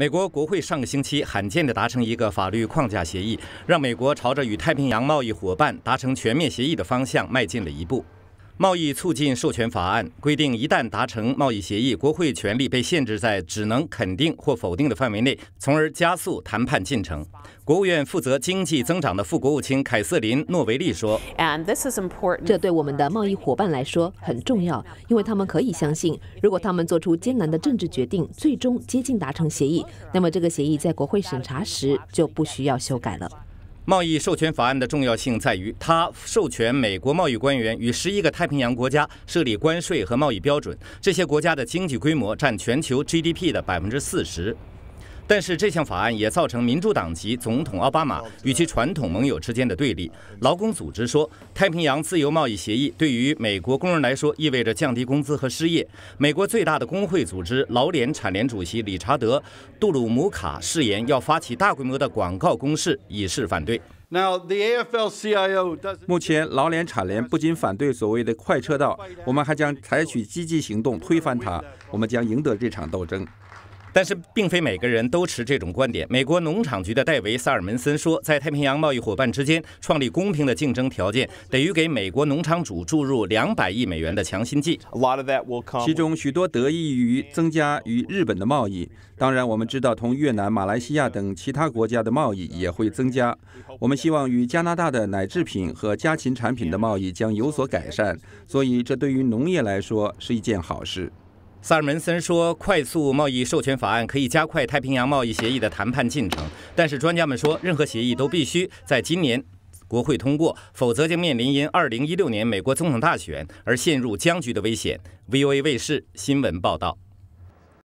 美国国会上个星期罕见地达成一个法律框架协议，让美国朝着与太平洋贸易伙伴达成全面协议的方向迈进了一步。贸易促进授权法案规定，一旦达成贸易协议，国会权力被限制在只能肯定或否定的范围内，从而加速谈判进程。国务院负责经济增长的副国务卿凯瑟琳·诺维利说：“这对我们的贸易伙伴来说很重要，因为他们可以相信，如果他们做出艰难的政治决定，最终接近达成协议，那么这个协议在国会审查时就不需要修改了。”贸易授权法案的重要性在于，它授权美国贸易官员与十一个太平洋国家设立关税和贸易标准。这些国家的经济规模占全球 GDP 的百分之四十。但是这项法案也造成民主党籍总统奥巴马与其传统盟友之间的对立。劳工组织说，太平洋自由贸易协议对于美国工人来说意味着降低工资和失业。美国最大的工会组织劳联产联主席理查德·杜鲁姆卡誓言要发起大规模的广告攻势以示反对。目前，劳联产联不仅反对所谓的快车道，我们还将采取积极行动推翻它。我们将赢得这场斗争。但是，并非每个人都持这种观点。美国农场局的戴维·萨尔门森说：“在太平洋贸易伙伴之间创立公平的竞争条件，等于给美国农场主注入两百亿美元的强心剂，其中许多得益于增加与日本的贸易。当然，我们知道同越南、马来西亚等其他国家的贸易也会增加。我们希望与加拿大的奶制品和家禽产品的贸易将有所改善，所以这对于农业来说是一件好事。”萨尔门森说，快速贸易授权法案可以加快太平洋贸易协议的谈判进程，但是专家们说，任何协议都必须在今年国会通过，否则将面临因2016年美国总统大选而陷入僵局的危险。VOA 卫视新闻报道。